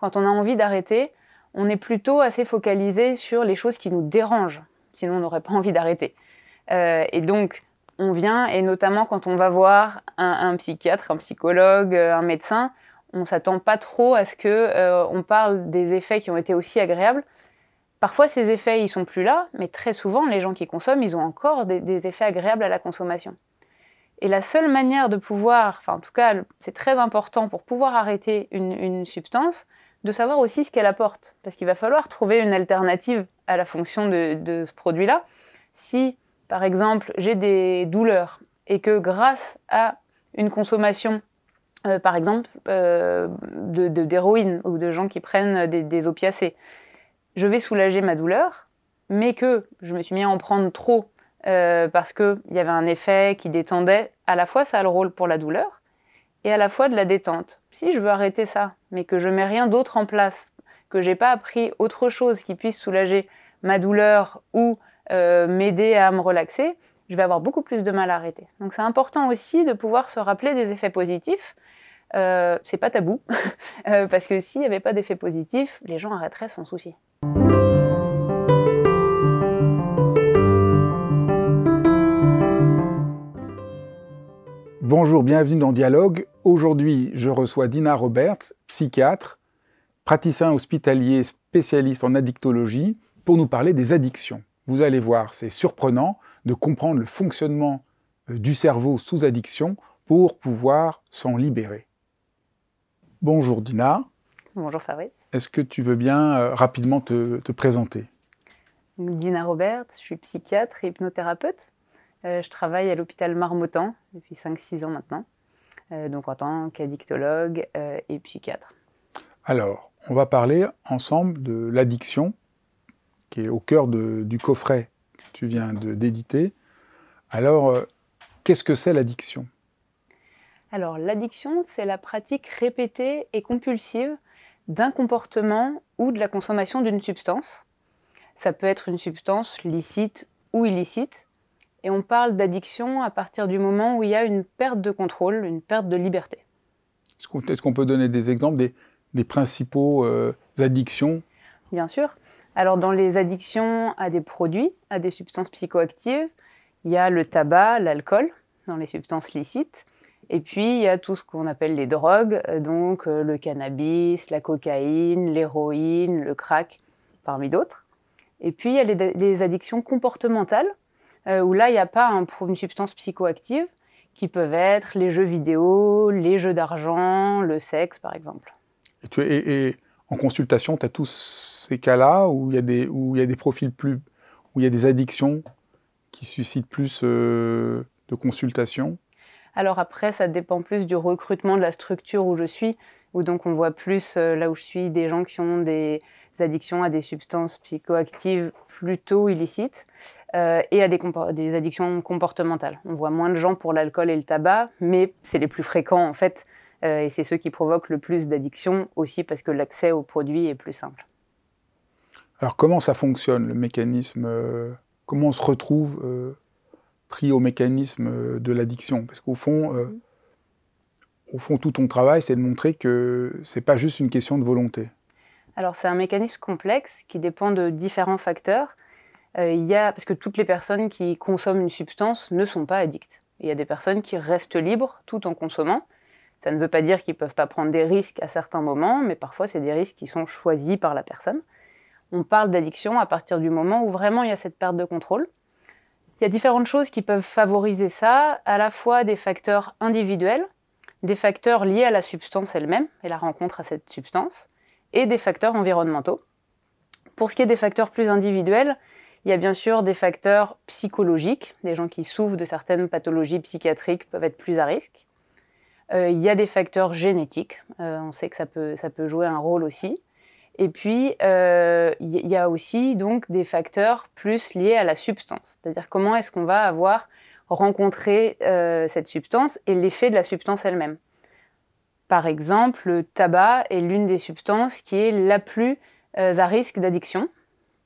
Quand on a envie d'arrêter, on est plutôt assez focalisé sur les choses qui nous dérangent, sinon on n'aurait pas envie d'arrêter. Euh, et donc, on vient, et notamment quand on va voir un, psychiatre, un psychologue, euh, un médecin, on s'attend pas trop à ce qu'on euh, parle des effets qui ont été aussi agréables. Parfois, ces effets, ils sont plus là, mais très souvent, les gens qui consomment, ils ont encore des, effets agréables à la consommation. Et la seule manière de pouvoir, enfin en tout cas, c'est très important pour pouvoir arrêter une substance, de savoir aussi ce qu'elle apporte. Parce qu'il va falloir trouver une alternative à la fonction de, ce produit-là. Si, par exemple, j'ai des douleurs et que grâce à une consommation, euh, par exemple, euh, d'héroïne de, ou de gens qui prennent des, opiacés, je vais soulager ma douleur, mais que je me suis mis à en prendre trop euh, parce qu'il y avait un effet qui détendait, à la fois ça a le rôle pour la douleur et à la fois de la détente si je veux arrêter ça, mais que je mets rien d'autre en place, que n'ai pas appris autre chose qui puisse soulager ma douleur ou euh, m'aider à me relaxer, je vais avoir beaucoup plus de mal à arrêter. Donc c'est important aussi de pouvoir se rappeler des effets positifs. Euh, c'est pas tabou, euh, parce que s'il n'y avait pas d'effets positifs, les gens arrêteraient sans souci. Bonjour, bienvenue dans Dialogue. Aujourd'hui, je reçois Dina Roberts, psychiatre, praticien hospitalier spécialiste en addictologie, pour nous parler des addictions. Vous allez voir, c'est surprenant de comprendre le fonctionnement euh, du cerveau sous addiction pour pouvoir s'en libérer. Bonjour Dina. Bonjour Fabrice. Est-ce que tu veux bien euh, rapidement te, présenter Dina Roberts, je suis psychiatre et hypnothérapeute. Euh, je travaille à l'hôpital Marmottan depuis 5-6 ans maintenant, euh, donc en tant qu'addictologue euh, et psychiatre. Alors, on va parler ensemble de l'addiction, qui est au cœur du coffret que tu viens d'éditer. Alors, qu'est-ce que c'est l'addiction Alors, l'addiction, c'est la pratique répétée et compulsive d'un comportement ou de la consommation d'une substance. Ça peut être une substance licite ou illicite. Et on parle d'addiction à partir du moment où il y a une perte de contrôle, une perte de liberté. Est-ce qu'on peut donner des exemples des, principaux euh, addictions Bien sûr. Alors dans les addictions à des produits, à des substances psychoactives, il y a le tabac, l'alcool, dans les substances licites. Et puis il y a tout ce qu'on appelle les drogues, euh, donc euh, le cannabis, la cocaïne, l'héroïne, le crack, parmi d'autres. Et puis il y a les addictions comportementales, euh, où là, il n'y a pas une substance psychoactive, qui peuvent être les jeux vidéo, les jeux d'argent, le sexe, par exemple. Et, en consultation, tu as tous ces cas-là où il y, a des, profils plus. où il y a des addictions qui suscitent plus euh, de consultations Alors après, ça dépend plus du recrutement de la structure où je suis, où donc on voit plus, euh, là où je suis, des gens qui ont des addictions à des substances psychoactives plutôt illicites euh, et à des, des, addictions comportementales. On voit moins de gens pour l'alcool et le tabac, mais c'est les plus fréquents en fait, euh, et c'est ceux qui provoquent le plus d'addictions aussi parce que l'accès aux produits est plus simple. Alors comment ça fonctionne le mécanisme euh, Comment on se retrouve pris au mécanisme de l'addiction Parce qu'au fond, mm-hmm. au fond, tout ton travail, c'est de montrer que c'est pas juste une question de volonté. Alors c'est un mécanisme complexe qui dépend de différents facteurs. Euh, il y a, parce que toutes les personnes qui consomment une substance ne sont pas addictes. Il y a des personnes qui restent libres tout en consommant. Ça ne veut pas dire qu'ils ne peuvent pas prendre des risques à certains moments, mais parfois c'est des risques qui sont choisis par la personne. On parle d'addiction à partir du moment où vraiment il y a cette perte de contrôle. Il y a différentes choses qui peuvent favoriser ça, à la fois des facteurs individuels, des facteurs liés à la substance elle-même et la rencontre à cette substance, et des facteurs environnementaux. Pour ce qui est des facteurs plus individuels, il y a bien sûr des facteurs psychologiques, les gens qui souffrent de certaines pathologies psychiatriques peuvent être plus à risque. Euh, il y a des facteurs génétiques, euh, on sait que ça peut, ça peut, jouer un rôle aussi. Et puis, euh, il y a aussi donc des facteurs plus liés à la substance, c'est-à-dire comment est-ce qu'on va avoir rencontré cette substance et l'effet de la substance elle-même. Par exemple, le tabac est l'une des substances qui est la plus euh, à risque d'addiction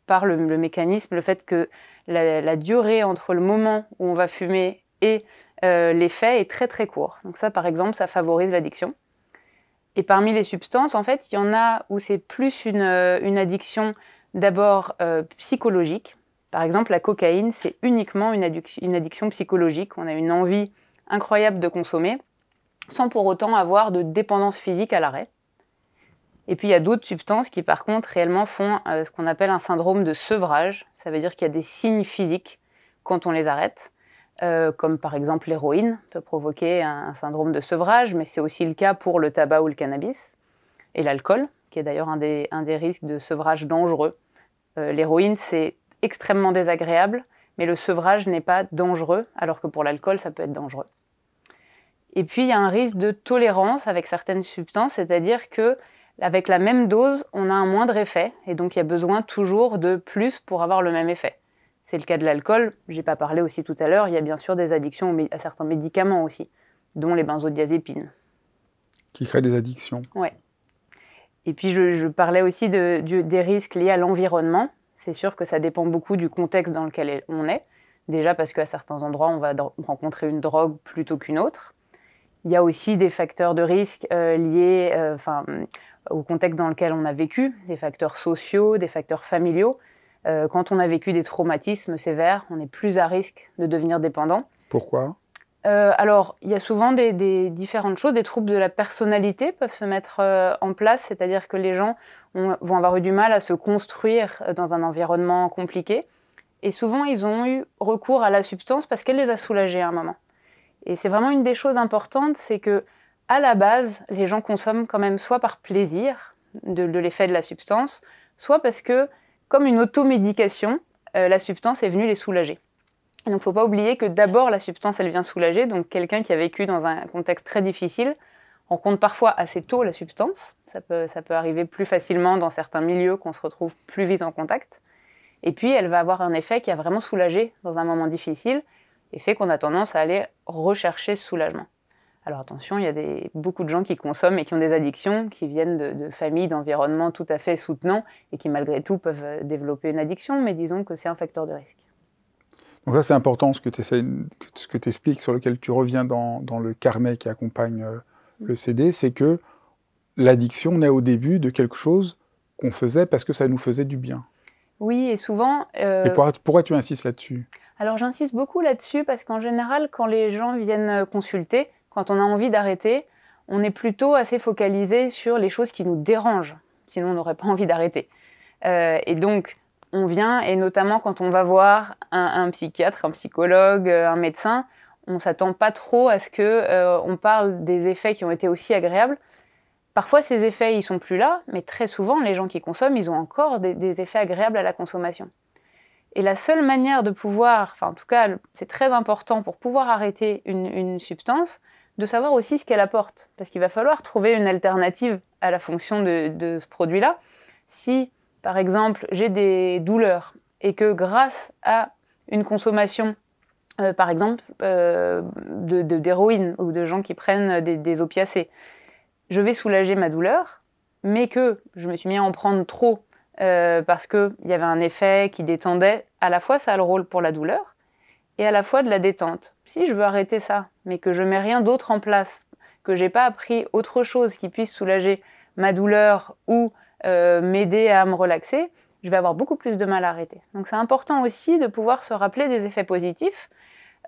par le, mécanisme, le fait que la, durée entre le moment où on va fumer et euh, l'effet est très très court. Donc ça, par exemple, ça favorise l'addiction. Et parmi les substances, en fait, il y en a où c'est plus une, euh, addiction d'abord psychologique. Par exemple, la cocaïne, c'est uniquement une, addiction psychologique. On a une envie incroyable de consommer sans pour autant avoir de dépendance physique à l'arrêt. Et puis il y a d'autres substances qui par contre réellement font euh, ce qu'on appelle un syndrome de sevrage. Ça veut dire qu'il y a des signes physiques quand on les arrête, euh, comme par exemple l'héroïne peut provoquer un, syndrome de sevrage, mais c'est aussi le cas pour le tabac ou le cannabis, et l'alcool, qui est d'ailleurs un des, un des, risques de sevrage dangereux. Euh, l'héroïne, c'est extrêmement désagréable, mais le sevrage n'est pas dangereux, alors que pour l'alcool, ça peut être dangereux. Et puis, il y a un risque de tolérance avec certaines substances, c'est-à-dire que avec la même dose, on a un moindre effet, et donc il y a besoin toujours de plus pour avoir le même effet. C'est le cas de l'alcool, j'ai pas parlé aussi tout à l'heure, il y a bien sûr des addictions à certains médicaments aussi, dont les benzodiazépines. Qui créent des addictions. Ouais. Et puis je, parlais aussi de, des risques liés à l'environnement. C'est sûr que ça dépend beaucoup du contexte dans lequel on est. Déjà parce qu'à certains endroits, on va rencontrer une drogue plutôt qu'une autre. Il y a aussi des facteurs de risque euh, liés euh, enfin, au contexte dans lequel on a vécu, des facteurs sociaux, des facteurs familiaux. Euh, quand on a vécu des traumatismes sévères, on est plus à risque de devenir dépendant. Pourquoi alors, il y a souvent des, différentes choses. Des troubles de la personnalité peuvent se mettre en place, c'est-à-dire que les gens vont avoir eu du mal à se construire dans un environnement compliqué. Et souvent, ils ont eu recours à la substance parce qu'elle les a soulagés à un moment. Et c'est vraiment une des choses importantes, c'est que à la base, les gens consomment quand même soit par plaisir de, l'effet de la substance, soit parce que, comme une automédication, euh, la substance est venue les soulager. donc, il ne faut pas oublier que d'abord, la substance, elle vient soulager. Donc, quelqu'un qui a vécu dans un contexte très difficile rencontre parfois assez tôt la substance. ça peut arriver plus facilement dans certains milieux qu'on se retrouve plus vite en contact. Et puis, elle va avoir un effet qui a vraiment soulagé dans un moment difficile et fait qu'on a tendance à aller rechercher soulagement. Alors attention, il y a des, beaucoup de gens qui consomment et qui ont des addictions, qui viennent de, familles, d'environnements tout à fait soutenants et qui malgré tout peuvent euh, développer une addiction, mais disons que c'est un facteur de risque. Donc ça c'est important ce que tu expliques, sur lequel tu reviens dans, le carnet qui accompagne euh, mm. le CD, c'est que l'addiction naît au début de quelque chose qu'on faisait parce que ça nous faisait du bien. Oui, et souvent... Euh, et pourquoi tu insistes là-dessus alors j'insiste beaucoup là-dessus parce qu'en général, quand les gens viennent euh, consulter, quand on a envie d'arrêter, on est plutôt assez focalisé sur les choses qui nous dérangent. Sinon, on n'aurait pas envie d'arrêter. Euh, et donc, on vient, et notamment quand on va voir un, psychiatre, un psychologue, euh, un médecin, on s'attend pas trop à ce que on parle des effets qui ont été aussi agréables. Parfois, ces effets, ils sont plus là, mais très souvent, les gens qui consomment, ils ont encore des effets agréables à la consommation. Et la seule manière de pouvoir, enfin en tout cas c'est très important pour pouvoir arrêter une, substance, de savoir aussi ce qu'elle apporte. Parce qu'il va falloir trouver une alternative à la fonction de, ce produit-là. Si, par exemple, j'ai des douleurs et que grâce à une consommation, euh, par exemple, euh, d'héroïne de, ou de gens qui prennent des opiacés, je vais soulager ma douleur, mais que je me suis mis à en prendre trop euh, parce qu'il y avait un effet qui détendait. À la fois, ça a le rôle pour la douleur et à la fois de la détente. Si je veux arrêter ça, mais que je mets rien d'autre en place, que j'ai pas appris autre chose qui puisse soulager ma douleur ou euh, m'aider à me relaxer, je vais avoir beaucoup plus de mal à arrêter. Donc c'est important aussi de pouvoir se rappeler des effets positifs.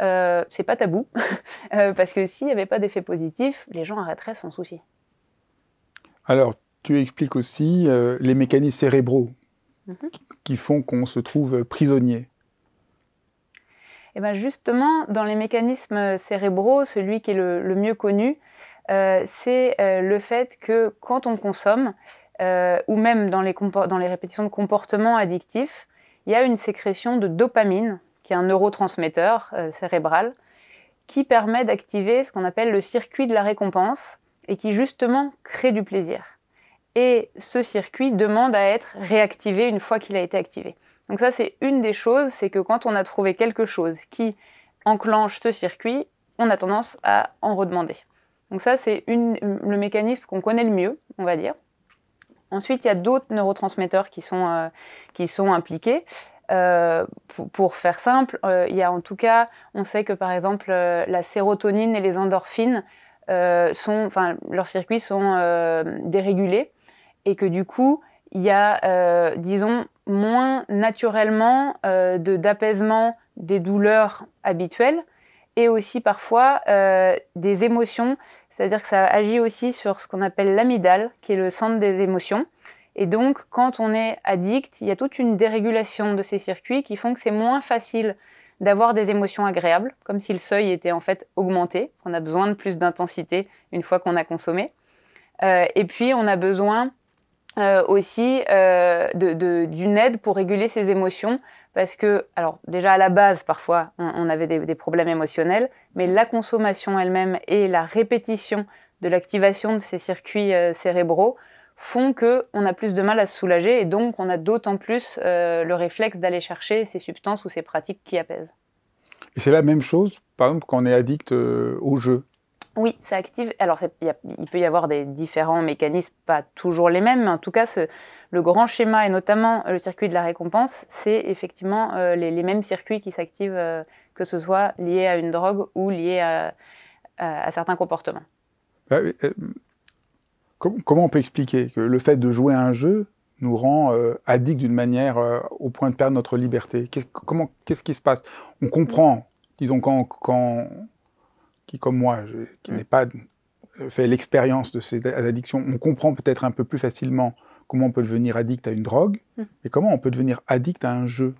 Euh, c'est pas tabou, euh, parce que s'il n'y avait pas d'effets positifs, les gens arrêteraient sans souci. Alors, tu expliques aussi euh, les mécanismes cérébraux mhm. qui font qu'on se trouve prisonnier. Et eh ben justement, dans les mécanismes cérébraux, celui qui est le, mieux connu, euh, c'est euh, le fait que quand on consomme, ou même dans les, dans les répétitions de comportements addictifs, il y a une sécrétion de dopamine, qui est un neurotransmetteur cérébral, qui permet d'activer ce qu'on appelle le circuit de la récompense et qui justement crée du plaisir et ce circuit demande à être réactivé une fois qu'il a été activé. Donc ça, c'est une des choses, c'est que quand on a trouvé quelque chose qui enclenche ce circuit, on a tendance à en redemander. Donc ça, c'est le mécanisme qu'on connaît le mieux, on va dire. Ensuite, il y a d'autres neurotransmetteurs qui sont, euh, qui sont impliqués. Euh, pour, faire simple, euh, il y a en tout cas, on sait que par exemple, la sérotonine et les endorphines, sont, enfin, leurs circuits sont dérégulés et que du coup, il y a, euh, disons, moins naturellement euh, d'apaisement des douleurs habituelles et aussi parfois euh, des émotions, c'est-à-dire que ça agit aussi sur ce qu'on appelle l'amygdale, qui est le centre des émotions. Et donc, quand on est addict, il y a toute une dérégulation de ces circuits qui font que c'est moins facile d'avoir des émotions agréables, comme si le seuil était en fait augmenté. On a besoin de plus d'intensité une fois qu'on a consommé. et puis, on a besoin euh, aussi euh, d'une aide pour réguler ses émotions. Parce que, alors déjà à la base, parfois, on, avait des, problèmes émotionnels, mais la consommation elle-même et la répétition de l'activation de ces circuits euh, cérébraux font qu'on a plus de mal à se soulager et donc on a d'autant plus le réflexe d'aller chercher ces substances ou ces pratiques qui apaisent. Et c'est la même chose, par exemple, quand on est addict au jeu. Oui, ça active. Alors, il peut y avoir des différents mécanismes, pas toujours les mêmes, mais en tout cas, le grand schéma, et notamment euh, le circuit de la récompense, c'est effectivement euh, les, mêmes circuits qui s'activent, euh, que ce soit liés à une drogue ou liés à, certains comportements. Bah, comment, on peut expliquer que le fait de jouer à un jeu nous rend addict d'une manière au point de perdre notre liberté Comment Qu'est-ce qui se passe On comprend, disons, quand qui, comme moi, qui mm. n'ai pas fait l'expérience de ces addictions, on comprend peut-être un peu plus facilement comment on peut devenir addict à une drogue, et mm. comment on peut devenir addict à un jeu.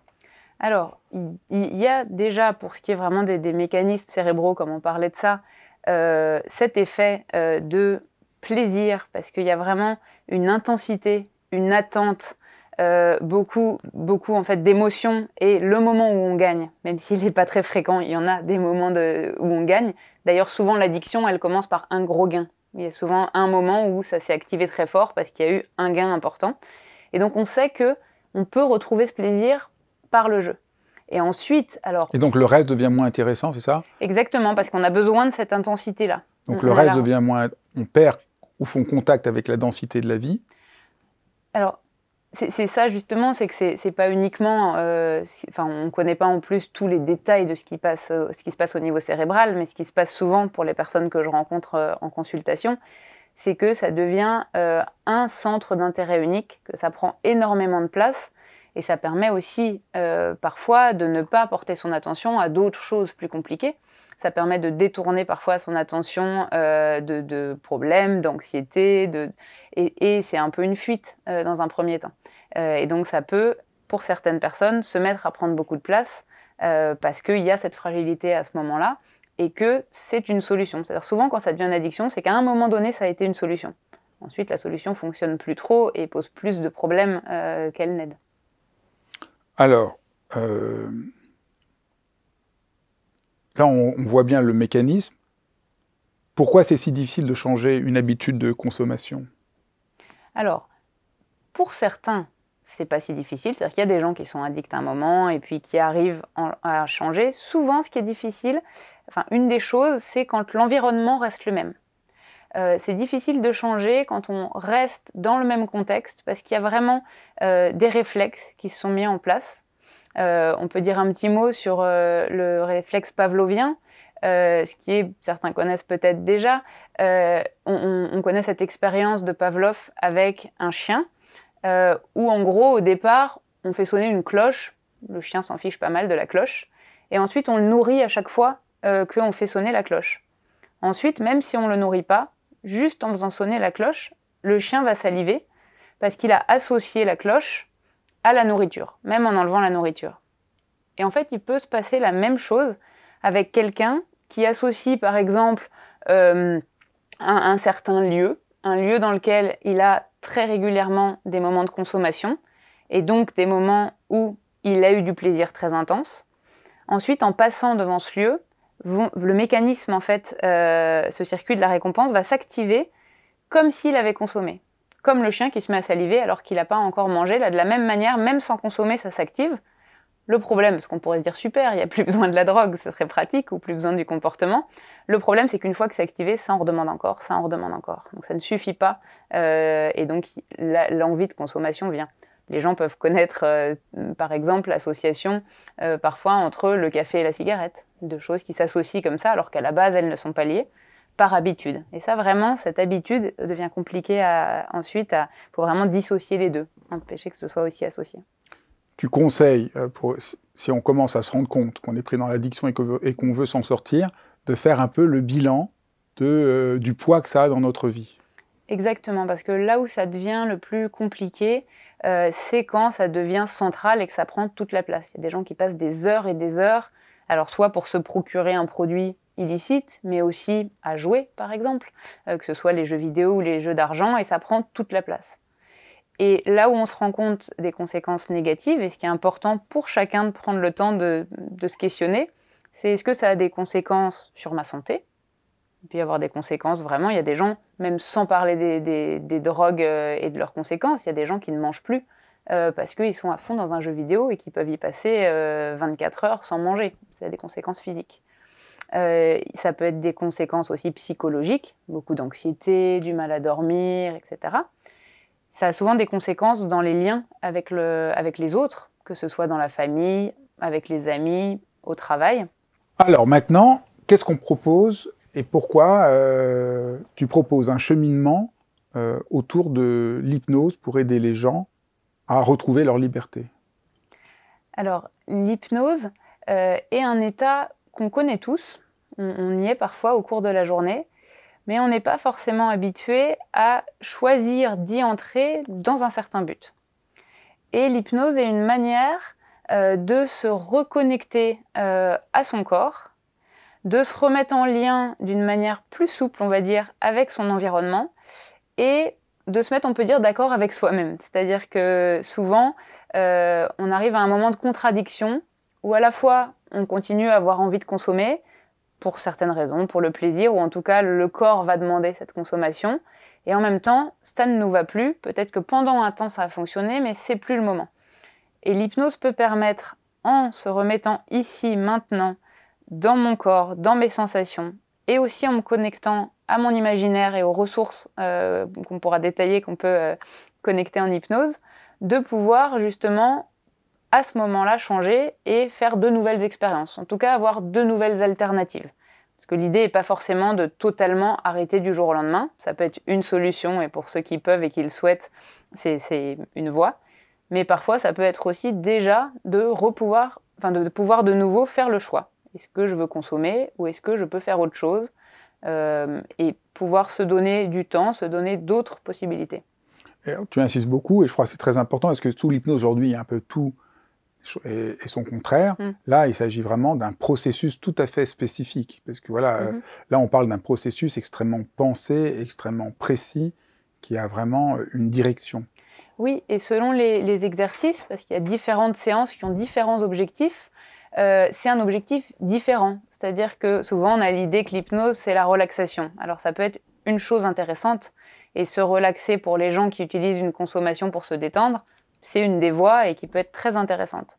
Alors, il y a déjà, pour ce qui est vraiment des, mécanismes cérébraux, comme on parlait de ça, euh, cet effet euh, de plaisir, parce qu'il y a vraiment une intensité, une attente, euh, beaucoup, beaucoup en fait d'émotions et le moment où on gagne, même s'il n'est pas très fréquent, il y en a des moments où on gagne. D'ailleurs, souvent l'addiction, elle commence par un gros gain. Il y a souvent un moment où ça s'est activé très fort parce qu'il y a eu un gain important. Et donc on sait que on peut retrouver ce plaisir par le jeu. Et ensuite, alors. Et donc le reste devient moins intéressant, c'est ça Exactement, parce qu'on a besoin de cette intensité-là. Donc le reste devient moins. On perd ou font contact avec la densité de la vie Alors, c'est ça justement, c'est que c'est pas uniquement, on euh, enfin on connaît pas en plus tous les détails de ce qui, euh, ce qui se passe au niveau cérébral, mais ce qui se passe souvent pour les personnes que je rencontre euh, en consultation, c'est que ça devient un centre d'intérêt unique, que ça prend énormément de place et ça permet aussi parfois de ne pas porter son attention à d'autres choses plus compliquées. Ça permet de détourner parfois son attention euh, de, problèmes, d'anxiété, de... et, c'est un peu une fuite euh, dans un premier temps. Euh, et donc ça peut, pour certaines personnes, se mettre à prendre beaucoup de place parce qu'il y a cette fragilité à ce moment-là et que c'est une solution. C'est-à-dire souvent quand ça devient une addiction, c'est qu'à un moment donné, ça a été une solution. Ensuite, la solution fonctionne plus trop et pose plus de problèmes qu'elle n'aide. Alors, là, on, voit bien le mécanisme. Pourquoi c'est si difficile de changer une habitude de consommation Alors, pour certains, c'est pas si difficile. C'est-à-dire qu'il y a des gens qui sont addicts à un moment et puis qui arrivent à changer. Souvent, ce qui est difficile, une des choses, c'est quand l'environnement reste le même. Euh, c'est difficile de changer quand on reste dans le même contexte parce qu'il y a vraiment euh, des réflexes qui se sont mis en place. Euh, on peut dire un petit mot sur euh, le réflexe pavlovien. Euh, ce qui est, certains connaissent peut-être déjà, on, connaît cette expérience de Pavlov avec un chien, où en gros, au départ, on fait sonner une cloche, le chien s'en fiche pas mal de la cloche, et ensuite on le nourrit à chaque fois qu'on fait sonner la cloche. Ensuite, même si on ne le nourrit pas, juste en faisant sonner la cloche, le chien va saliver, parce qu'il a associé la cloche à la nourriture, même en enlevant la nourriture. Et en fait, il peut se passer la même chose avec quelqu'un qui associe par exemple euh, un, certain lieu, un lieu dans lequel il a très régulièrement des moments de consommation et donc des moments où il a eu du plaisir très intense. Ensuite, en passant devant ce lieu, le mécanisme, en fait, euh, ce circuit de la récompense va s'activer comme s'il avait consommé comme le chien qui se met à saliver alors qu'il n'a pas encore mangé. Là, de la même manière, même sans consommer, ça s'active. Le problème, ce qu'on pourrait se dire super, il n'y a plus besoin de la drogue, ce serait pratique, ou plus besoin du comportement. Le problème, c'est qu'une fois que c'est activé, ça en redemande encore, ça en redemande encore. Donc ça ne suffit pas, euh, et donc l'envie de consommation vient. Les gens peuvent connaître, euh, par exemple, l'association euh, parfois entre le café et la cigarette, deux choses qui s'associent comme ça, alors qu'à la base, elles ne sont pas liées par habitude. Et ça, vraiment, cette habitude devient compliquée ensuite. à pour vraiment dissocier les deux, empêcher que ce soit aussi associé. Tu conseilles, euh, si on commence à se rendre compte qu'on est pris dans l'addiction et qu'on veut, s'en sortir, de faire un peu le bilan de, euh, du poids que ça a dans notre vie. Exactement, parce que là où ça devient le plus compliqué, euh, c'est quand ça devient central et que ça prend toute la place. Il y a des gens qui passent des heures et des heures, alors soit pour se procurer un produit illicites, mais aussi à jouer, par exemple, euh, que ce soit les jeux vidéo ou les jeux d'argent, et ça prend toute la place. Et là où on se rend compte des conséquences négatives, et ce qui est important pour chacun de prendre le temps de, se questionner, c'est est-ce que ça a des conséquences sur ma santé Il peut y avoir des conséquences vraiment, il y a des gens, même sans parler des, drogues euh, et de leurs conséquences, il y a des gens qui ne mangent plus euh, parce qu'ils sont à fond dans un jeu vidéo et qui peuvent y passer 24 heures sans manger. Ça a des conséquences physiques. Euh, ça peut être des conséquences aussi psychologiques, beaucoup d'anxiété, du mal à dormir, etc. Ça a souvent des conséquences dans les liens avec, le, avec les autres, que ce soit dans la famille, avec les amis, au travail. Alors maintenant, qu'est-ce qu'on propose et pourquoi euh, tu proposes un cheminement euh, autour de l'hypnose pour aider les gens à retrouver leur liberté Alors, l'hypnose est un état qu'on connaît tous, on, y est parfois au cours de la journée, mais on n'est pas forcément habitué à choisir d'y entrer dans un certain but. Et l'hypnose est une manière euh, de se reconnecter euh, à son corps, de se remettre en lien d'une manière plus souple, on va dire, avec son environnement, et de se mettre, on peut dire, d'accord avec soi-même. C'est-à-dire que souvent, euh, on arrive à un moment de contradiction où à la fois on continue à avoir envie de consommer pour certaines raisons, pour le plaisir, ou en tout cas le corps va demander cette consommation. Et en même temps, ça ne nous va plus. Peut-être que pendant un temps ça a fonctionné, mais c'est plus le moment. Et l'hypnose peut permettre, en se remettant ici, maintenant, dans mon corps, dans mes sensations, et aussi en me connectant à mon imaginaire et aux ressources euh, qu'on pourra détailler, qu'on peut euh, connecter en hypnose, de pouvoir justement à ce moment-là changer et faire de nouvelles expériences, en tout cas avoir de nouvelles alternatives. Parce que l'idée n'est pas forcément de totalement arrêter du jour au lendemain, ça peut être une solution et pour ceux qui peuvent et qui le souhaitent, c'est une voie. Mais parfois, ça peut être aussi déjà de repouvoir, enfin de, pouvoir de nouveau faire le choix. Est-ce que je veux consommer ou est-ce que je peux faire autre chose euh, et pouvoir se donner du temps, se donner d'autres possibilités. tu insistes beaucoup et je crois que c'est très important parce que sous l'hypnose aujourd'hui, il y a un peu tout et, son contraire. Mm. Là, il s'agit vraiment d'un processus tout à fait spécifique, parce que voilà, mm-hmm. euh, là, on parle d'un processus extrêmement pensé, extrêmement précis, qui a vraiment euh, une direction. Oui, et selon les, exercices, parce qu'il y a différentes séances qui ont différents objectifs, euh, c'est un objectif différent. C'est-à-dire que souvent, on a l'idée que l'hypnose, c'est la relaxation. Alors, ça peut être une chose intéressante, et se relaxer pour les gens qui utilisent une consommation pour se détendre, c'est une des voies et qui peut être très intéressante.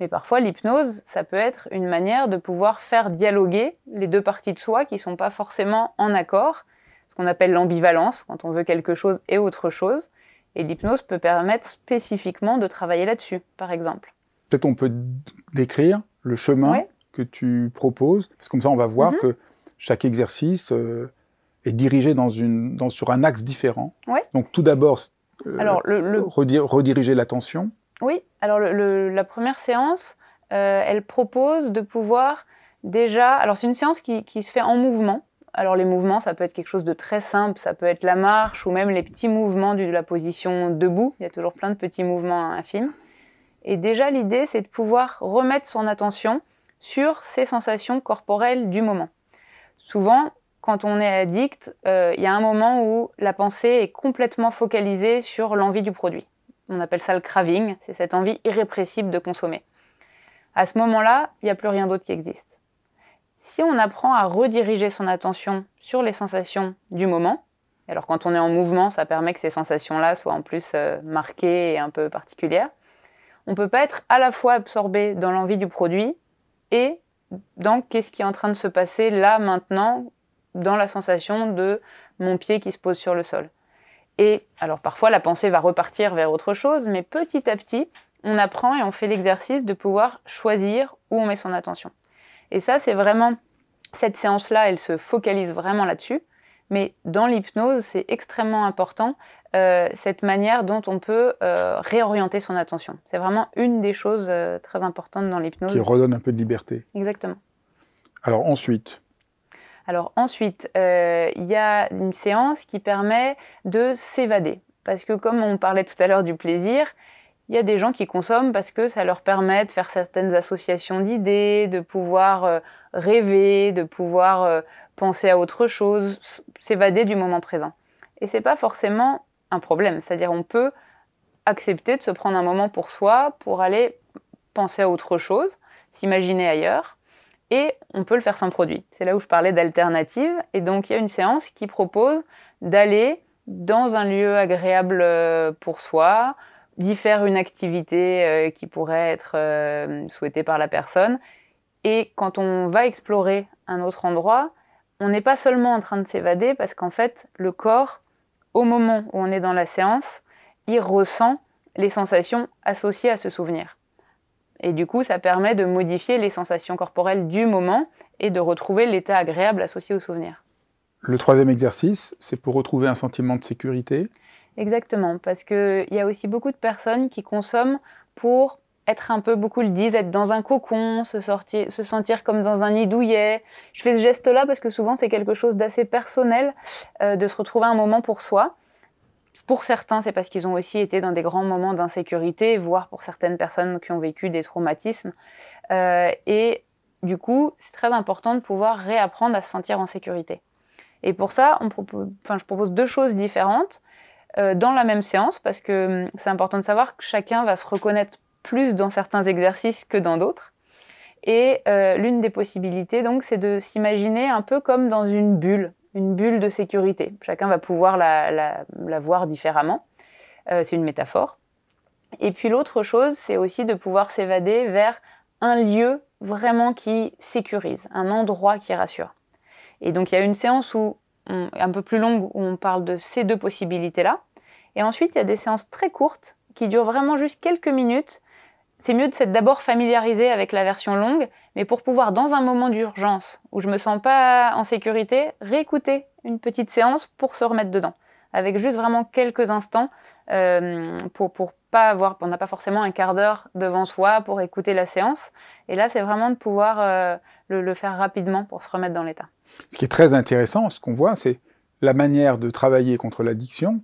Mais parfois, l'hypnose, ça peut être une manière de pouvoir faire dialoguer les deux parties de soi qui ne sont pas forcément en accord, ce qu'on appelle l'ambivalence, quand on veut quelque chose et autre chose. Et l'hypnose peut permettre spécifiquement de travailler là-dessus, par exemple. Peut-être on peut décrire le chemin que tu proposes, parce que comme ça, on va voir mm-hmm. que chaque exercice euh, est dirigé sur un axe différent. Donc tout d'abord, euh, alors, le, rediriger l'attention Oui, alors la première séance, euh, elle propose de pouvoir déjà... Alors c'est une séance qui, qui, se fait en mouvement. Alors les mouvements, ça peut être quelque chose de très simple, ça peut être la marche ou même les petits mouvements de la position debout. Il y a toujours plein de petits mouvements infimes. Et déjà l'idée, c'est de pouvoir remettre son attention sur ses sensations corporelles du moment. Souvent, quand on est addict, euh, il y a un moment où la pensée est complètement focalisée sur l'envie du produit. On appelle ça le craving, c'est cette envie irrépressible de consommer. À ce moment-là, il n'y a plus rien d'autre qui existe. Si on apprend à rediriger son attention sur les sensations du moment, alors quand on est en mouvement, ça permet que ces sensations-là soient en plus euh, marquées et un peu particulières, on ne peut pas être à la fois absorbé dans l'envie du produit et dans qu'est-ce qui est en train de se passer là maintenant dans la sensation de mon pied qui se pose sur le sol. Et alors parfois la pensée va repartir vers autre chose, mais petit à petit, on apprend et on fait l'exercice de pouvoir choisir où on met son attention. Et ça, c'est vraiment, cette séance-là, elle se focalise vraiment là-dessus. Mais dans l'hypnose, c'est extrêmement important euh, cette manière dont on peut euh, réorienter son attention. C'est vraiment une des choses euh, très importantes dans l'hypnose. Qui redonne un peu de liberté. Exactement. Alors ensuite, alors ensuite, euh, il y a une séance qui permet de s'évader. Parce que comme on parlait tout à l'heure du plaisir, il y a des gens qui consomment parce que ça leur permet de faire certaines associations d'idées, de pouvoir euh, rêver, de pouvoir euh, penser à autre chose, s'évader du moment présent. Et ce n'est pas forcément un problème, c'est-à-dire on peut accepter de se prendre un moment pour soi pour aller penser à autre chose, s'imaginer ailleurs et on peut le faire sans produit. C'est là où je parlais d'alternative. Et donc, il y a une séance qui propose d'aller dans un lieu agréable euh, pour soi, d'y faire une activité euh, qui pourrait être euh, souhaitée par la personne. Et quand on va explorer un autre endroit, on n'est pas seulement en train de s'évader parce qu'en fait, le corps, au moment où on est dans la séance, il ressent les sensations associées à ce souvenir. Et du coup, ça permet de modifier les sensations corporelles du moment et de retrouver l'état agréable associé au souvenir. Le troisième exercice, c'est pour retrouver un sentiment de sécurité. Exactement, parce qu'il y a aussi beaucoup de personnes qui consomment pour être un peu, beaucoup le disent, être dans un cocon, se, sentir comme dans un nid douillet. Je fais ce geste-là parce que souvent c'est quelque chose d'assez personnel euh, de se retrouver un moment pour soi. Pour certains, c'est parce qu'ils ont aussi été dans des grands moments d'insécurité, voire pour certaines personnes qui ont vécu des traumatismes. Euh, et du coup, c'est très important de pouvoir réapprendre à se sentir en sécurité. Et pour ça, on propose, je propose deux choses différentes euh, dans la même séance, parce que hum, c'est important de savoir que chacun va se reconnaître plus dans certains exercices que dans d'autres. Et euh, l'une des possibilités, donc, c'est de s'imaginer un peu comme dans une bulle une bulle de sécurité. Chacun va pouvoir la, voir différemment. Euh, c'est une métaphore. Et puis l'autre chose, c'est aussi de pouvoir s'évader vers un lieu vraiment qui sécurise, un endroit qui rassure. Et donc il y a une séance où un peu plus longue où on parle de ces deux possibilités-là. Et ensuite, il y a des séances très courtes qui durent vraiment juste quelques minutes c'est mieux de s'être d'abord familiarisé avec la version longue, mais pour pouvoir, dans un moment d'urgence où je me sens pas en sécurité, réécouter une petite séance pour se remettre dedans, avec juste vraiment quelques instants euh, pour, pour pas avoir, on n'a pas forcément un quart d'heure devant soi pour écouter la séance. Et là, c'est vraiment de pouvoir euh, le, faire rapidement pour se remettre dans l'état. Ce qui est très intéressant, ce qu'on voit, c'est la manière de travailler contre l'addiction.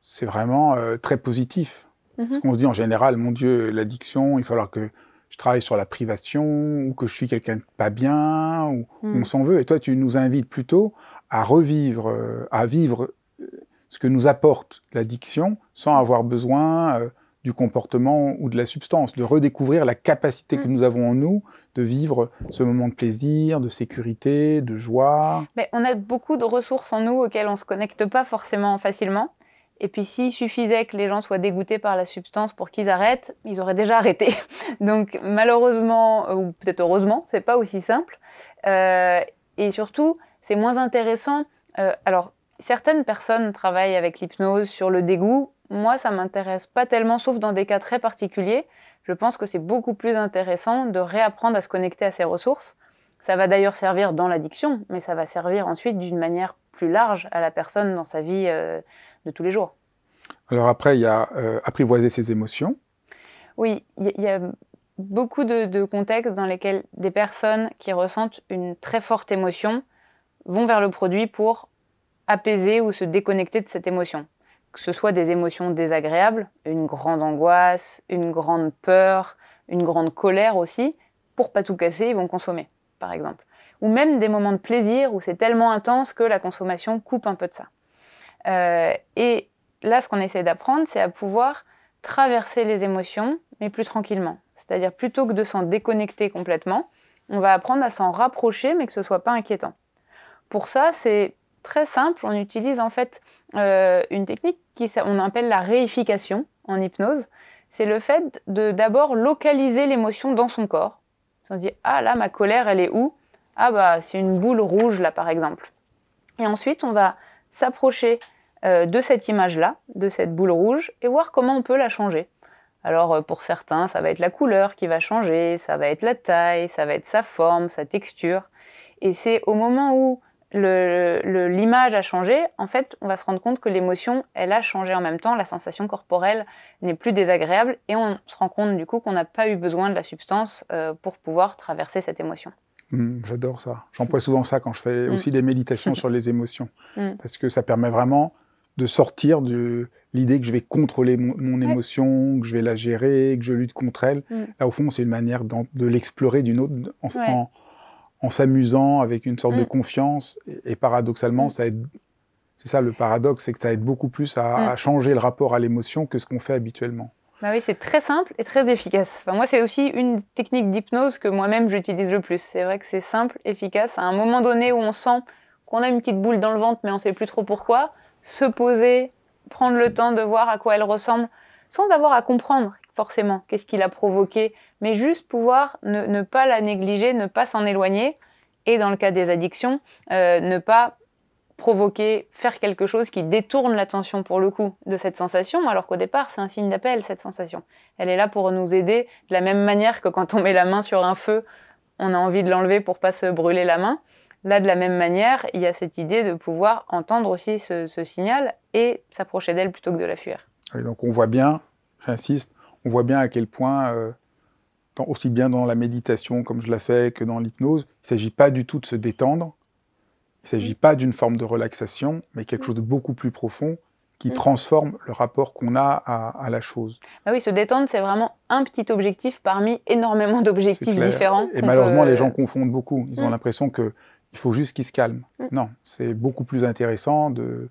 C'est vraiment euh, très positif. Parce mhm. qu'on se dit en général, mon Dieu, l'addiction, il va falloir que je travaille sur la privation, ou que je suis quelqu'un de pas bien, ou hmm. on s'en veut. Et toi, tu nous invites plutôt à revivre, euh, à vivre euh, ce que nous apporte l'addiction sans hmm. avoir besoin euh, du comportement ou de la substance, de redécouvrir la capacité que hmm. nous avons en nous de vivre ce moment de plaisir, de sécurité, de joie. Mais on a beaucoup de ressources en nous auxquelles on ne se connecte pas forcément facilement. Et puis s'il suffisait que les gens soient dégoûtés par la substance pour qu'ils arrêtent, ils auraient déjà arrêté. Donc malheureusement, euh, ou peut-être heureusement, c'est pas aussi simple. Euh, et surtout, c'est moins intéressant. Euh, alors certaines personnes travaillent avec l'hypnose sur le dégoût. Moi, ça m'intéresse pas tellement, sauf dans des cas très particuliers. Je pense que c'est beaucoup plus intéressant de réapprendre à se connecter à ses ressources. Ça va d'ailleurs servir dans l'addiction, mais ça va servir ensuite d'une manière plus large à la personne dans sa vie, tous les jours. Alors après, il y a euh, apprivoiser ses émotions. Oui, il y, a beaucoup de, de, contextes dans lesquels des personnes qui ressentent une très forte émotion vont vers le produit pour apaiser ou se déconnecter de cette émotion. Que ce soit des émotions désagréables, une grande angoisse, une grande peur, une grande colère aussi, pour pas tout casser, ils vont consommer, par exemple. Ou même des moments de plaisir où c'est tellement intense que la consommation coupe un peu de ça. Euh, et là, ce qu'on essaie d'apprendre, c'est à pouvoir traverser les émotions, mais plus tranquillement. C'est-à-dire plutôt que de s'en déconnecter complètement, on va apprendre à s'en rapprocher, mais que ce ne soit pas inquiétant. Pour ça, c'est très simple. On utilise en fait euh, une technique qu'on appelle la réification en hypnose. C'est le fait de d'abord localiser l'émotion dans son corps. On se dit ah là ma colère elle est où Ah bah c'est une boule rouge là par exemple. Et ensuite on va s'approcher euh, de cette image-là, de cette boule rouge, et voir comment on peut la changer. Alors euh, pour certains, ça va être la couleur qui va changer, ça va être la taille, ça va être sa forme, sa texture. Et c'est au moment où l'image a changé, en fait, on va se rendre compte que l'émotion, elle a changé en même temps, la sensation corporelle n'est plus désagréable et on se rend compte du coup qu'on n'a pas eu besoin de la substance euh, pour pouvoir traverser cette émotion. Mmh, j'adore ça. J'emploie souvent ça quand je fais mmh. aussi des méditations sur les émotions, mmh. parce que ça permet vraiment de sortir de l'idée que je vais contrôler mon, émotion, que je vais la gérer, que je lutte contre elle. Mm. Là, au fond, c'est une manière de l'explorer d'une autre, en, en, en s'amusant avec une sorte de mm. confiance. Et, paradoxalement, mm. ça C'est ça le paradoxe, c'est que ça aide beaucoup plus à, changer le rapport à l'émotion que ce qu'on fait habituellement. Bah oui, c'est très simple et très efficace. moi, c'est aussi une technique d'hypnose que moi-même j'utilise le plus. C'est vrai que c'est simple, efficace. À un moment donné où on sent qu'on a une petite boule dans le ventre, mais on ne sait plus trop pourquoi, se poser, prendre le temps de voir à quoi elle ressemble, sans avoir à comprendre forcément qu'est-ce qui l'a provoqué, mais juste pouvoir ne, pas la négliger, ne pas s'en éloigner, et dans le cas des addictions, euh, ne pas provoquer, faire quelque chose qui détourne l'attention pour le coup de cette sensation, alors qu'au départ c'est un signe d'appel, cette sensation. Elle est là pour nous aider de la même manière que quand on met la main sur un feu, on a envie de l'enlever pour pas se brûler la main. Là, de la même manière, il y a cette idée de pouvoir entendre aussi ce, signal et s'approcher d'elle plutôt que de la fuir. donc on voit bien, j'insiste, on voit bien à quel point, euh, aussi bien dans la méditation comme je la fais que dans l'hypnose, il ne s'agit pas du tout de se détendre, il ne s'agit mm. pas d'une forme de relaxation, mais quelque mm. chose de beaucoup plus profond qui mm. transforme le rapport qu'on a à, la chose. Bah oui, se détendre, c'est vraiment un petit objectif parmi énormément d'objectifs différents. Et malheureusement, les euh, gens confondent beaucoup. Ils ont l'impression que il faut juste qu'il se calme. Mm. Non, c'est beaucoup plus intéressant mm. de,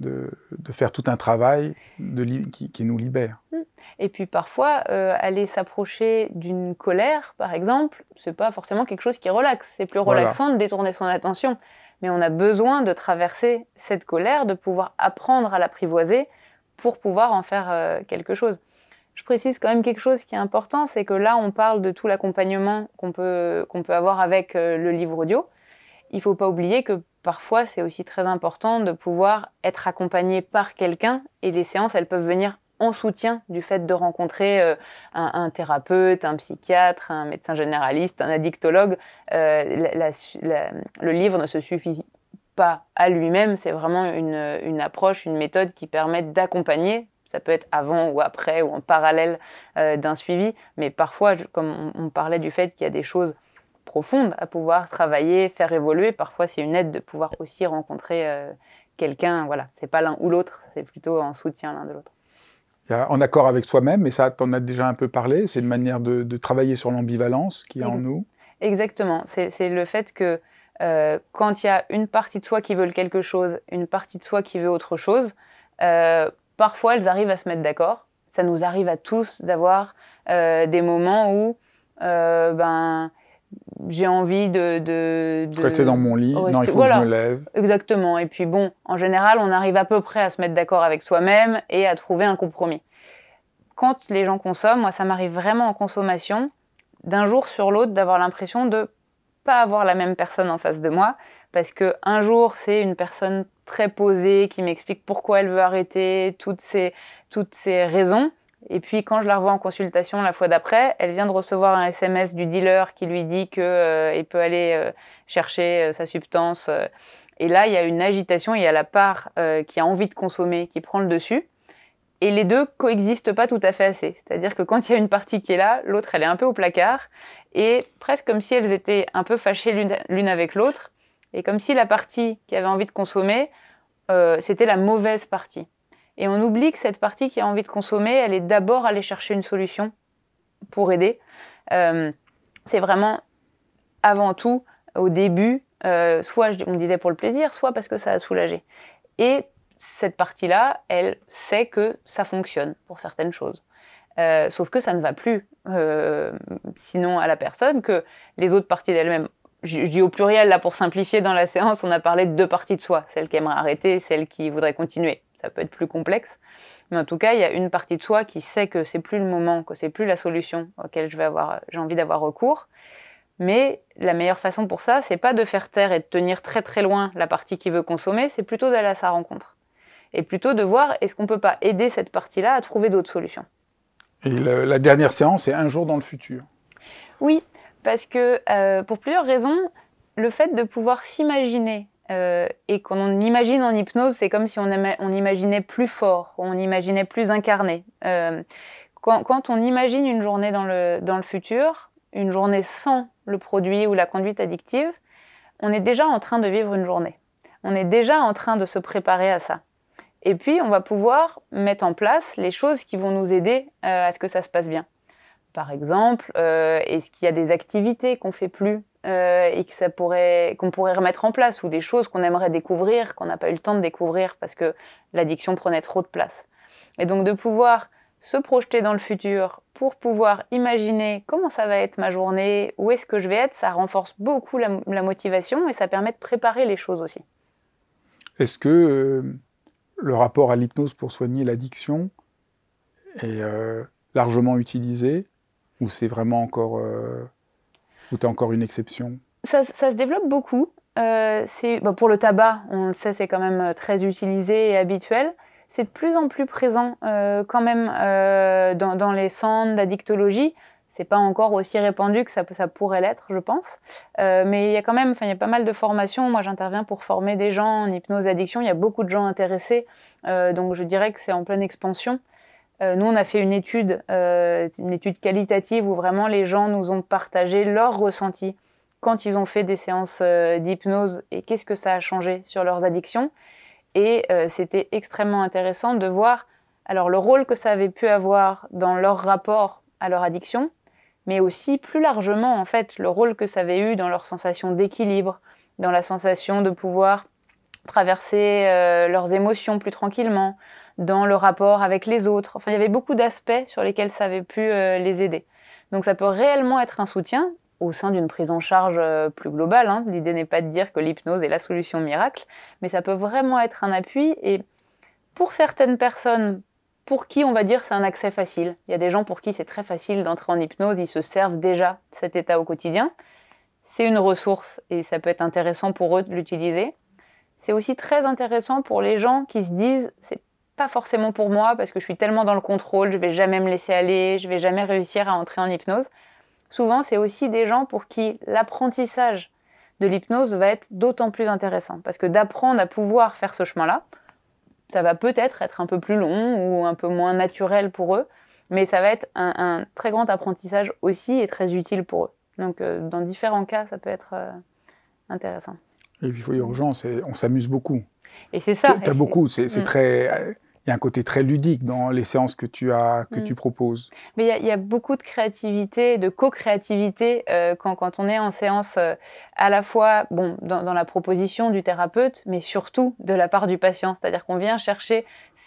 de, faire tout un travail de qui, nous libère. Mm. Et puis parfois, euh, aller s'approcher d'une colère, par exemple, c'est pas forcément quelque chose qui relaxe. C'est plus relaxant de détourner son attention. Mais on a besoin de traverser cette colère, de pouvoir apprendre à l'apprivoiser pour pouvoir en faire euh, quelque chose. Je précise quand même quelque chose qui est important, c'est que là, on parle de tout l'accompagnement qu'on peut, qu'on peut avoir avec euh, le livre audio il faut pas oublier que parfois, c'est aussi très important de pouvoir être accompagné par quelqu'un et les séances, elles peuvent venir en soutien du fait de rencontrer euh, un, thérapeute, un psychiatre, un médecin généraliste, un addictologue. Euh, le livre ne se suffit pas à lui-même, c'est vraiment une, approche, une méthode qui permet d'accompagner. Ça peut être avant ou après ou en parallèle euh, d'un suivi, mais parfois, comme on parlait du fait qu'il y a des choses profonde à pouvoir travailler, faire évoluer. Parfois, c'est une aide de pouvoir aussi rencontrer euh, quelqu'un. Voilà, c'est pas l'un ou l'autre, c'est plutôt en soutien l'un de l'autre. En accord avec soi-même, et ça, tu en as déjà un peu parlé, c'est une manière de, travailler sur l'ambivalence qui est en nous. Exactement, c'est le fait que euh, quand il y a une partie de soi qui veut quelque chose, une partie de soi qui veut autre chose, euh, parfois elles arrivent à se mettre d'accord. Ça nous arrive à tous d'avoir des moments où ben, j'ai envie de, de, dans mon lit, non, il faut que je me lève. Exactement. Et puis bon, en général, on arrive à peu près à se mettre d'accord avec soi-même et à trouver un compromis. Quand les gens consomment, moi, ça m'arrive vraiment en consommation, d'un jour sur l'autre, d'avoir l'impression de pas avoir la même personne en face de moi, parce que un jour, c'est une personne très posée qui m'explique pourquoi elle veut arrêter, toutes ses toutes ces raisons. Et puis quand je la revois en consultation la fois d'après, elle vient de recevoir un SMS du dealer qui lui dit qu'il euh, peut aller euh, chercher euh, sa substance. et là, il y a une agitation, il y a la part qui a envie de consommer, qui prend le dessus. Et les deux coexistent pas tout à fait assez. C'est-à-dire que quand il y a une partie qui est là, l'autre, elle est un peu au placard. Et presque comme si elles étaient un peu fâchées l'une avec l'autre. Et comme si la partie qui avait envie de consommer, c'était la mauvaise partie. Et on oublie que cette partie qui a envie de consommer, elle est d'abord allée chercher une solution pour aider. Euh, c'est vraiment avant tout, au début, euh, soit on disait pour le plaisir, soit parce que ça a soulagé. Et cette partie-là, elle sait que ça fonctionne pour certaines choses. Euh, sauf que ça ne va plus, sinon à la personne, que les autres parties d'elle-même je, dis au pluriel, là, pour simplifier dans la séance, on a parlé de deux parties de soi, celle qui aimerait arrêter et celle qui voudrait continuer ça peut être plus complexe. Mais en tout cas, il y a une partie de soi qui sait que c'est plus le moment, que c'est plus la solution auquel je vais avoir, j'ai envie d'avoir recours. Mais la meilleure façon pour ça, c'est pas de faire taire et de tenir très très loin la partie qui veut consommer, c'est plutôt d'aller à sa rencontre. Et plutôt de voir est-ce qu'on peut pas aider cette partie-là à trouver d'autres solutions. Et la dernière séance est un jour dans le futur. Oui, parce que euh, pour plusieurs raisons, le fait de pouvoir s'imaginer euh, et quand on imagine en hypnose, c'est comme si on, imaginait plus fort, on imaginait plus incarné. Euh, quand, on imagine une journée dans le, dans le futur, une journée sans le produit ou la conduite addictive, on est déjà en train de vivre une journée. On est déjà en train de se préparer à ça. Et puis, on va pouvoir mettre en place les choses qui vont nous aider euh, à ce que ça se passe bien par exemple euh, Est-ce qu'il y a des activités qu'on fait plus euh, et que ça pourrait, qu'on pourrait remettre en place ou des choses qu'on aimerait découvrir, qu'on n'a pas eu le temps de découvrir parce que l'addiction prenait trop de place Et donc de pouvoir se projeter dans le futur pour pouvoir imaginer comment ça va être ma journée, où est-ce que je vais être, ça renforce beaucoup la, motivation et ça permet de préparer les choses aussi. Est-ce que euh, le rapport à l'hypnose pour soigner l'addiction est largement utilisé ou c'est vraiment encore. Euh, encore une exception ça, se développe beaucoup. Euh, bah, pour le tabac, on le sait, c'est quand même euh, très utilisé et habituel. C'est de plus en plus présent quand même dans, les centres d'addictologie. C'est pas encore aussi répandu que ça, pourrait l'être, je pense. mais il y a quand même, il y a pas mal de formations. Moi, j'interviens pour former des gens en hypnose addiction. Il y a beaucoup de gens intéressés, donc je dirais que c'est en pleine expansion. Euh, nous, on a fait une étude, euh, une étude qualitative où vraiment les gens nous ont partagé leurs ressentis quand ils ont fait des séances euh, d'hypnose et qu'est-ce que ça a changé sur leurs addictions. Et c'était extrêmement intéressant de voir alors le rôle que ça avait pu avoir dans leur rapport à leur addiction, mais aussi plus largement en fait le rôle que ça avait eu dans leur sensation d'équilibre, dans la sensation de pouvoir traverser leurs émotions plus tranquillement, dans le rapport avec les autres. Enfin, il y avait beaucoup d'aspects sur lesquels ça avait pu euh, les aider. Donc ça peut réellement être un soutien au sein d'une prise en charge euh, plus globale. Hein. L'idée n'est pas de dire que l'hypnose est la solution miracle, mais ça peut vraiment être un appui. Et pour certaines personnes, pour qui on va dire c'est un accès facile, il y a des gens pour qui c'est très facile d'entrer en hypnose, ils se servent déjà de cet état au quotidien. C'est une ressource et ça peut être intéressant pour eux de l'utiliser. C'est aussi très intéressant pour les gens qui se disent c'est pas forcément pour moi parce que je suis tellement dans le contrôle, je vais jamais me laisser aller, je vais jamais réussir à entrer en hypnose. Souvent, c'est aussi des gens pour qui l'apprentissage de l'hypnose va être d'autant plus intéressant parce que d'apprendre à pouvoir faire ce chemin-là, ça va peut-être être un peu plus long ou un peu moins naturel pour eux, mais ça va être un, très grand apprentissage aussi et très utile pour eux. Donc, euh, dans différents cas, ça peut être euh, intéressant. Et puis, il faut gens, on s'amuse beaucoup. Et c'est ça. Tu as beaucoup, c'est mm. très euh, il y a un côté très ludique dans les séances que tu mm. proposes. Mais il y, a beaucoup de créativité, de co-créativité euh, quand, on est en séance euh, à la fois dans, la proposition du thérapeute, mais surtout de la part du patient. C'est-à-dire qu'on vient chercher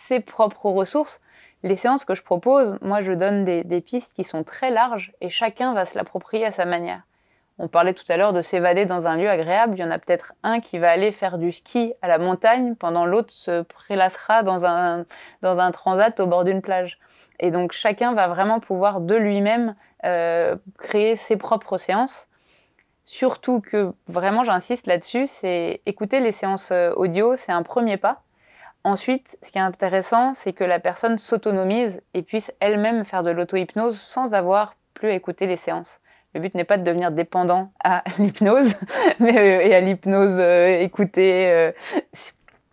ses propres ressources. Les séances que je propose, moi, je donne des pistes qui sont très larges et chacun va se l'approprier à sa manière. On parlait tout à l'heure de s'évader dans un lieu agréable. Il y en a peut-être un qui va aller faire du ski à la montagne pendant l'autre se prélassera dans un, dans un transat au bord d'une plage. Et donc chacun va vraiment pouvoir de lui-même euh, créer ses propres séances. Surtout que vraiment j'insiste là-dessus, c'est écouter les séances euh, audio, c'est un premier pas. Ensuite, ce qui est intéressant, c'est que la personne s'autonomise et puisse elle-même faire de l'auto-hypnose sans avoir plus à écouter les séances. Le but n'est pas de devenir dépendant à l'hypnose mais, euh, et à l'hypnose écouter euh, écoutée euh,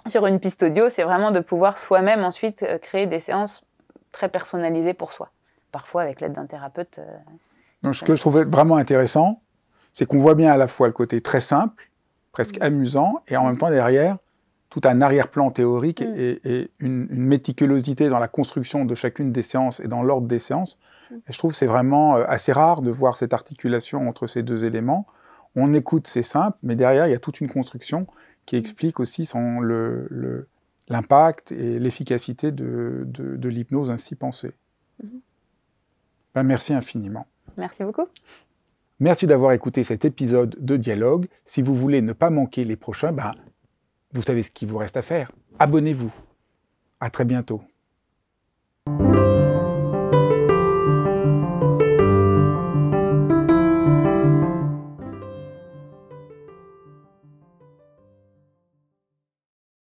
sur une piste audio. C'est vraiment de pouvoir soi-même ensuite créer des séances très personnalisées pour soi, parfois avec l'aide d'un thérapeute. ce que je trouvais vraiment intéressant, c'est qu'on voit bien à la fois le côté très simple, presque mm. amusant, et en même mm. temps derrière, tout un arrière-plan théorique mm. et, une, méticulosité dans la construction de chacune des séances et dans l'ordre des séances je trouve que c'est vraiment euh, assez rare de voir cette articulation entre ces deux éléments. On écoute, c'est simple, mais derrière, il y a toute une construction qui mm. explique aussi l'impact et l'efficacité de, l'hypnose ainsi pensée. Mm-hmm. Ben, merci infiniment. Merci beaucoup. Merci d'avoir écouté cet épisode de Dialogue. Si vous voulez ne pas manquer les prochains, ben, vous savez ce qu'il vous reste à faire. Abonnez-vous. À très bientôt.